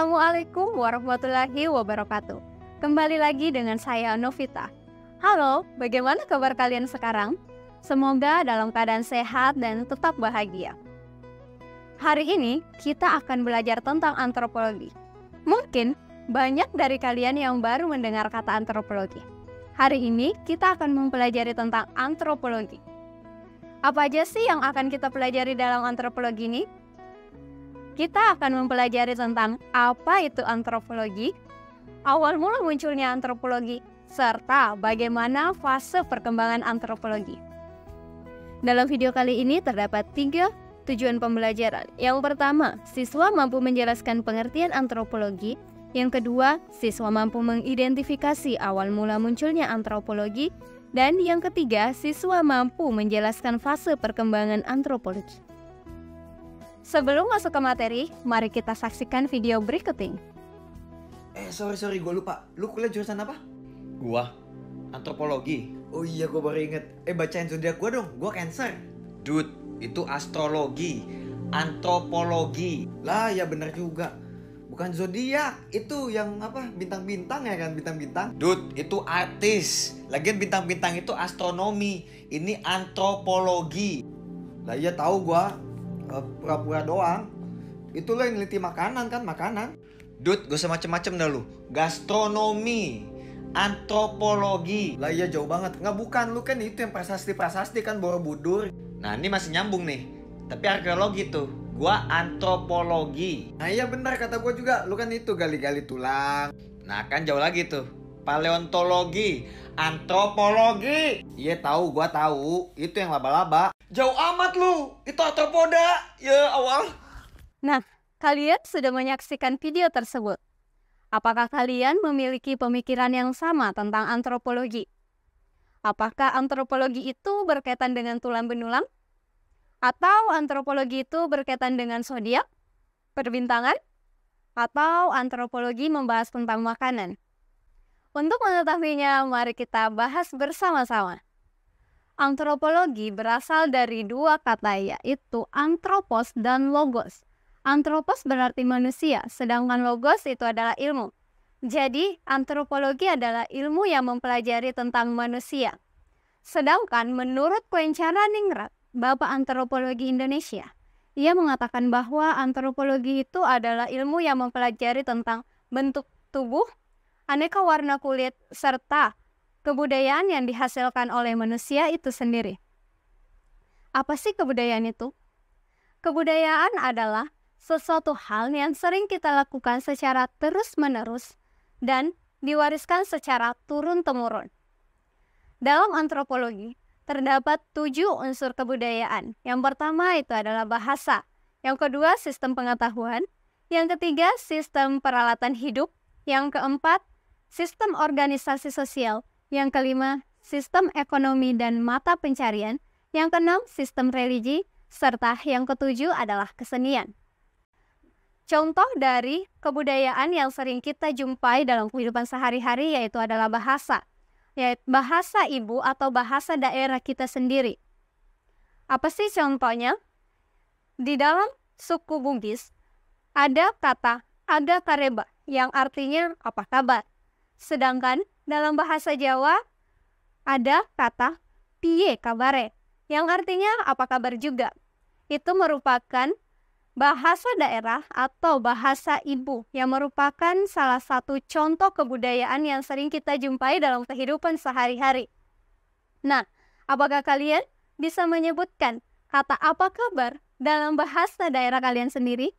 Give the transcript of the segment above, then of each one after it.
Assalamualaikum warahmatullahi wabarakatuh. Kembali lagi dengan saya Novita. Halo, bagaimana kabar kalian sekarang? Semoga dalam keadaan sehat dan tetap bahagia. Hari ini kita akan belajar tentang antropologi. Mungkin banyak dari kalian yang baru mendengar kata antropologi. Hari ini kita akan mempelajari tentang antropologi. Apa aja sih yang akan kita pelajari dalam antropologi ini? Kita akan mempelajari tentang apa itu antropologi, awal mula munculnya antropologi, serta bagaimana fase perkembangan antropologi. Dalam video kali ini terdapat tiga tujuan pembelajaran. Yang pertama, siswa mampu menjelaskan pengertian antropologi. Yang kedua, siswa mampu mengidentifikasi awal mula munculnya antropologi dan yang ketiga, siswa mampu menjelaskan fase perkembangan antropologi. Sebelum masuk ke materi, mari kita saksikan video berikut ini. Eh, sorry, sorry, gue lupa. Lu kuliah jurusan apa? Gua? Antropologi. Oh iya, gue baru inget. Eh, bacain zodiak gue dong. Gue cancer. Dude, itu astrologi. Antropologi. Lah, ya bener juga. Bukan zodiak, itu yang apa bintang-bintang ya kan bintang-bintang. Dude, itu artis. Lagian bintang-bintang itu astronomi. Ini antropologi. Lah ya tahu gua, Eh, pura-pura doang itu lo yang neliti makanan kan makanan dude gue semacam macem-macem dah lu gastronomi antropologi lah iya jauh banget nggak bukan lu kan itu yang prasasti prasasti kan borobudur nah ini masih nyambung nih tapi arkeologi tuh gua antropologi nah iya benar kata gua juga lu kan itu gali-gali tulang nah kan jauh lagi tuh paleontologi, antropologi. Iya tahu, gua tahu. Itu yang laba-laba. Jauh amat lu. Itu antropoda, Ya awal. Nah, kalian sudah menyaksikan video tersebut. Apakah kalian memiliki pemikiran yang sama tentang antropologi? Apakah antropologi itu berkaitan dengan tulang benulang? Atau antropologi itu berkaitan dengan zodiak? Perbintangan? Atau antropologi membahas tentang makanan? Untuk mengetahuinya, mari kita bahas bersama-sama. Antropologi berasal dari dua kata yaitu antropos dan logos. Antropos berarti manusia, sedangkan logos itu adalah ilmu. Jadi, antropologi adalah ilmu yang mempelajari tentang manusia. Sedangkan menurut Kuencara Ningrat, Bapak Antropologi Indonesia, ia mengatakan bahwa antropologi itu adalah ilmu yang mempelajari tentang bentuk tubuh, aneka warna kulit, serta kebudayaan yang dihasilkan oleh manusia itu sendiri. Apa sih kebudayaan itu? Kebudayaan adalah sesuatu hal yang sering kita lakukan secara terus-menerus dan diwariskan secara turun-temurun. Dalam antropologi, terdapat tujuh unsur kebudayaan. Yang pertama itu adalah bahasa, yang kedua sistem pengetahuan, yang ketiga sistem peralatan hidup, yang keempat sistem organisasi sosial, yang kelima, sistem ekonomi dan mata pencarian, yang keenam, sistem religi, serta yang ketujuh adalah kesenian. Contoh dari kebudayaan yang sering kita jumpai dalam kehidupan sehari-hari yaitu adalah bahasa, yaitu bahasa ibu atau bahasa daerah kita sendiri. Apa sih contohnya? Di dalam suku Bugis ada kata ada kareba yang artinya apa kabar. Sedangkan dalam bahasa Jawa ada kata pie kabare yang artinya apa kabar juga. Itu merupakan bahasa daerah atau bahasa ibu yang merupakan salah satu contoh kebudayaan yang sering kita jumpai dalam kehidupan sehari-hari. Nah, apakah kalian bisa menyebutkan kata apa kabar dalam bahasa daerah kalian sendiri?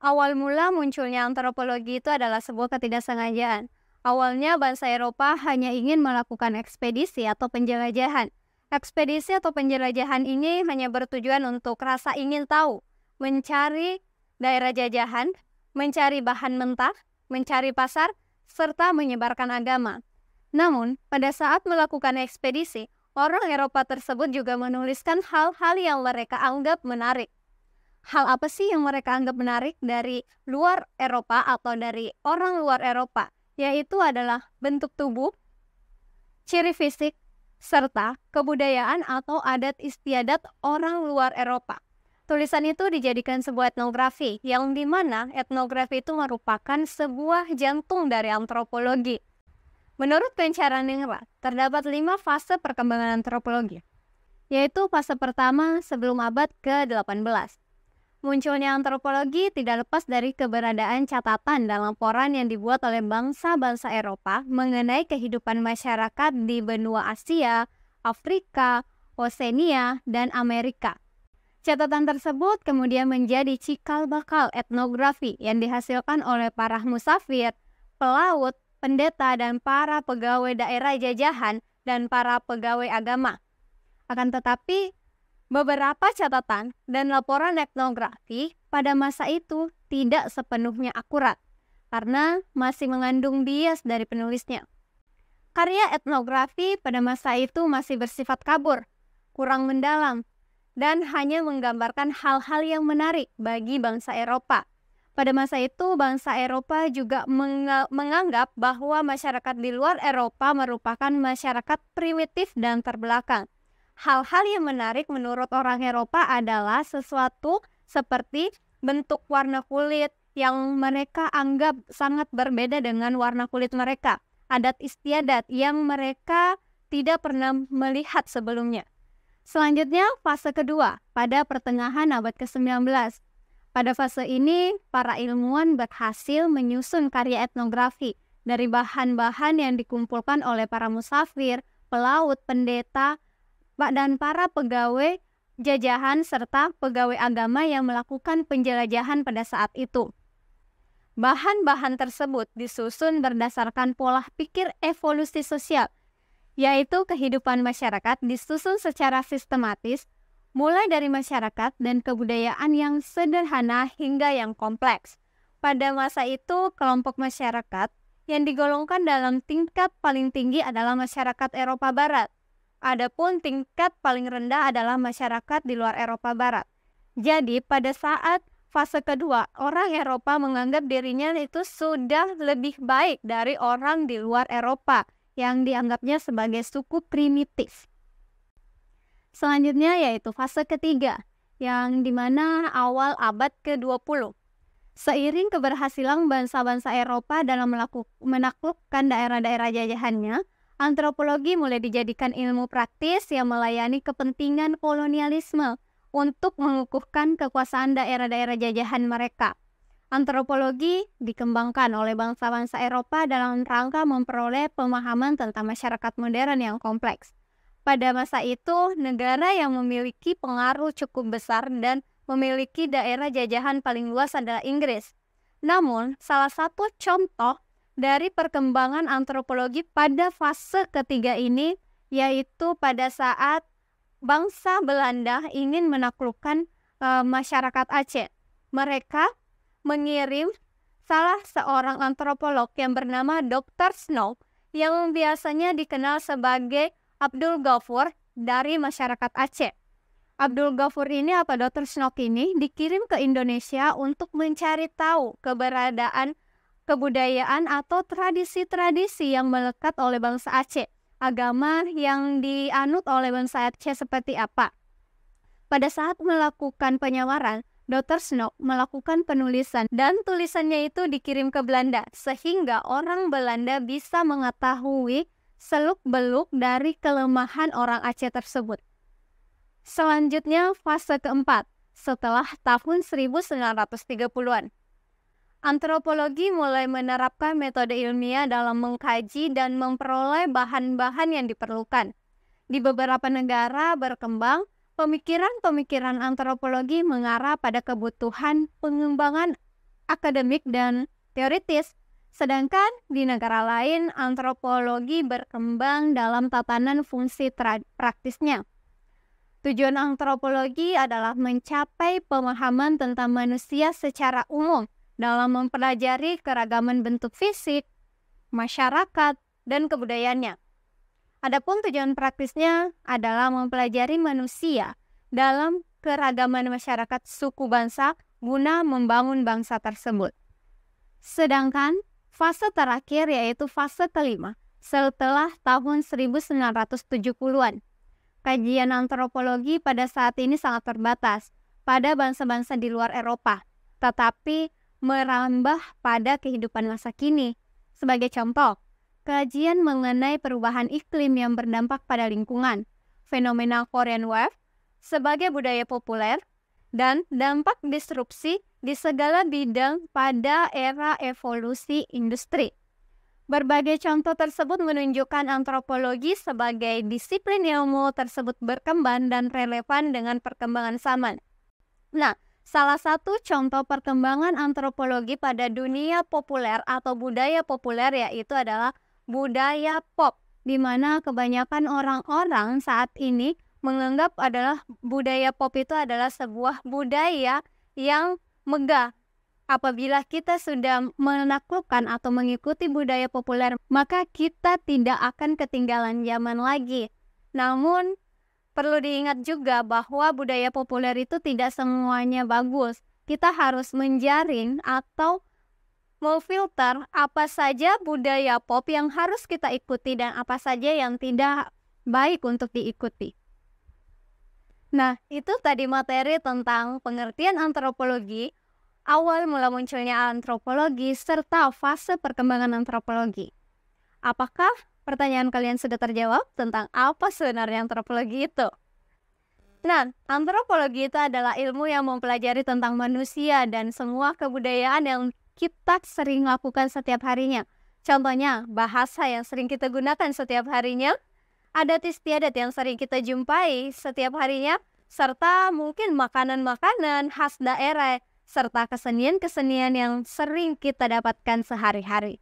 Awal mula munculnya antropologi itu adalah sebuah ketidaksengajaan. Awalnya bangsa Eropa hanya ingin melakukan ekspedisi atau penjelajahan. Ekspedisi atau penjelajahan ini hanya bertujuan untuk rasa ingin tahu, mencari daerah jajahan, mencari bahan mentah, mencari pasar, serta menyebarkan agama. Namun, pada saat melakukan ekspedisi, orang Eropa tersebut juga menuliskan hal-hal yang mereka anggap menarik hal apa sih yang mereka anggap menarik dari luar Eropa atau dari orang luar Eropa? Yaitu adalah bentuk tubuh, ciri fisik, serta kebudayaan atau adat istiadat orang luar Eropa. Tulisan itu dijadikan sebuah etnografi, yang dimana etnografi itu merupakan sebuah jantung dari antropologi. Menurut pencarian Ningrat, terdapat lima fase perkembangan antropologi, yaitu fase pertama sebelum abad ke-18, Munculnya antropologi tidak lepas dari keberadaan catatan dalam koran yang dibuat oleh bangsa-bangsa Eropa mengenai kehidupan masyarakat di benua Asia, Afrika, Oceania, dan Amerika. Catatan tersebut kemudian menjadi cikal bakal etnografi yang dihasilkan oleh para musafir, pelaut, pendeta, dan para pegawai daerah jajahan dan para pegawai agama. Akan tetapi, Beberapa catatan dan laporan etnografi pada masa itu tidak sepenuhnya akurat karena masih mengandung bias dari penulisnya. Karya etnografi pada masa itu masih bersifat kabur, kurang mendalam, dan hanya menggambarkan hal-hal yang menarik bagi bangsa Eropa. Pada masa itu, bangsa Eropa juga menganggap bahwa masyarakat di luar Eropa merupakan masyarakat primitif dan terbelakang hal-hal yang menarik menurut orang Eropa adalah sesuatu seperti bentuk warna kulit yang mereka anggap sangat berbeda dengan warna kulit mereka. Adat istiadat yang mereka tidak pernah melihat sebelumnya. Selanjutnya, fase kedua pada pertengahan abad ke-19. Pada fase ini, para ilmuwan berhasil menyusun karya etnografi dari bahan-bahan yang dikumpulkan oleh para musafir, pelaut, pendeta, Pak dan para pegawai jajahan serta pegawai agama yang melakukan penjelajahan pada saat itu. Bahan-bahan tersebut disusun berdasarkan pola pikir evolusi sosial, yaitu kehidupan masyarakat disusun secara sistematis, mulai dari masyarakat dan kebudayaan yang sederhana hingga yang kompleks. Pada masa itu, kelompok masyarakat yang digolongkan dalam tingkat paling tinggi adalah masyarakat Eropa Barat. Adapun tingkat paling rendah adalah masyarakat di luar Eropa Barat. Jadi pada saat fase kedua, orang Eropa menganggap dirinya itu sudah lebih baik dari orang di luar Eropa yang dianggapnya sebagai suku primitif. Selanjutnya yaitu fase ketiga, yang dimana awal abad ke-20. Seiring keberhasilan bangsa-bangsa Eropa dalam menaklukkan daerah-daerah jajahannya, antropologi mulai dijadikan ilmu praktis yang melayani kepentingan kolonialisme untuk mengukuhkan kekuasaan daerah-daerah jajahan mereka. Antropologi dikembangkan oleh bangsa-bangsa Eropa dalam rangka memperoleh pemahaman tentang masyarakat modern yang kompleks. Pada masa itu, negara yang memiliki pengaruh cukup besar dan memiliki daerah jajahan paling luas adalah Inggris. Namun, salah satu contoh dari perkembangan antropologi pada fase ketiga ini, yaitu pada saat bangsa Belanda ingin menaklukkan e, masyarakat Aceh. Mereka mengirim salah seorang antropolog yang bernama Dr. Snow yang biasanya dikenal sebagai Abdul Ghafur dari masyarakat Aceh. Abdul Ghafur ini apa Dr. Snow ini dikirim ke Indonesia untuk mencari tahu keberadaan kebudayaan atau tradisi-tradisi yang melekat oleh bangsa Aceh, agama yang dianut oleh bangsa Aceh seperti apa. Pada saat melakukan penyawaran, Dr. Snow melakukan penulisan dan tulisannya itu dikirim ke Belanda sehingga orang Belanda bisa mengetahui seluk-beluk dari kelemahan orang Aceh tersebut. Selanjutnya fase keempat, setelah tahun 1930-an Antropologi mulai menerapkan metode ilmiah dalam mengkaji dan memperoleh bahan-bahan yang diperlukan. Di beberapa negara berkembang, pemikiran-pemikiran antropologi mengarah pada kebutuhan pengembangan akademik dan teoritis, sedangkan di negara lain antropologi berkembang dalam tatanan fungsi praktisnya. Tujuan antropologi adalah mencapai pemahaman tentang manusia secara umum dalam mempelajari keragaman bentuk fisik, masyarakat, dan kebudayaannya. Adapun tujuan praktisnya adalah mempelajari manusia dalam keragaman masyarakat suku bangsa guna membangun bangsa tersebut. Sedangkan fase terakhir yaitu fase kelima setelah tahun 1970-an. Kajian antropologi pada saat ini sangat terbatas pada bangsa-bangsa di luar Eropa, tetapi merambah pada kehidupan masa kini. Sebagai contoh, kajian mengenai perubahan iklim yang berdampak pada lingkungan, fenomena Korean Wave sebagai budaya populer, dan dampak disrupsi di segala bidang pada era evolusi industri. Berbagai contoh tersebut menunjukkan antropologi sebagai disiplin ilmu tersebut berkembang dan relevan dengan perkembangan zaman. Nah, Salah satu contoh perkembangan antropologi pada dunia populer atau budaya populer yaitu adalah budaya pop, di mana kebanyakan orang-orang saat ini menganggap adalah budaya pop itu adalah sebuah budaya yang megah. Apabila kita sudah menaklukkan atau mengikuti budaya populer, maka kita tidak akan ketinggalan zaman lagi. Namun, perlu diingat juga bahwa budaya populer itu tidak semuanya bagus. Kita harus menjaring atau memfilter apa saja budaya pop yang harus kita ikuti dan apa saja yang tidak baik untuk diikuti. Nah, itu tadi materi tentang pengertian antropologi, awal mula munculnya antropologi, serta fase perkembangan antropologi. Apakah Pertanyaan kalian sudah terjawab tentang apa sebenarnya antropologi itu? Nah, antropologi itu adalah ilmu yang mempelajari tentang manusia dan semua kebudayaan yang kita sering lakukan setiap harinya. Contohnya, bahasa yang sering kita gunakan setiap harinya, adat istiadat yang sering kita jumpai setiap harinya, serta mungkin makanan-makanan khas daerah, serta kesenian-kesenian yang sering kita dapatkan sehari-hari.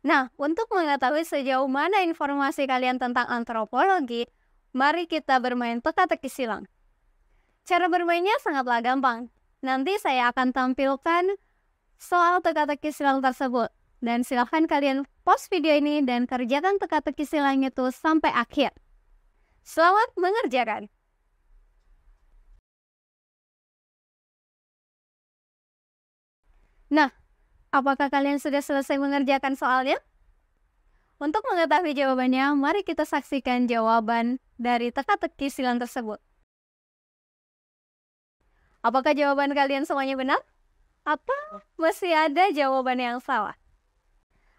Nah, untuk mengetahui sejauh mana informasi kalian tentang antropologi, mari kita bermain teka-teki silang. Cara bermainnya sangatlah gampang. Nanti saya akan tampilkan soal teka-teki silang tersebut. Dan silahkan kalian post video ini dan kerjakan teka-teki silang itu sampai akhir. Selamat mengerjakan! Nah, Apakah kalian sudah selesai mengerjakan soalnya? Untuk mengetahui jawabannya, mari kita saksikan jawaban dari teka-teki silang tersebut. Apakah jawaban kalian semuanya benar? Atau masih ada jawaban yang salah?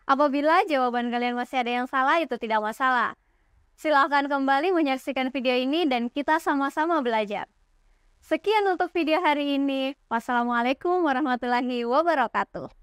Apabila jawaban kalian masih ada yang salah, itu tidak masalah. Silahkan kembali menyaksikan video ini dan kita sama-sama belajar. Sekian untuk video hari ini. Wassalamualaikum warahmatullahi wabarakatuh.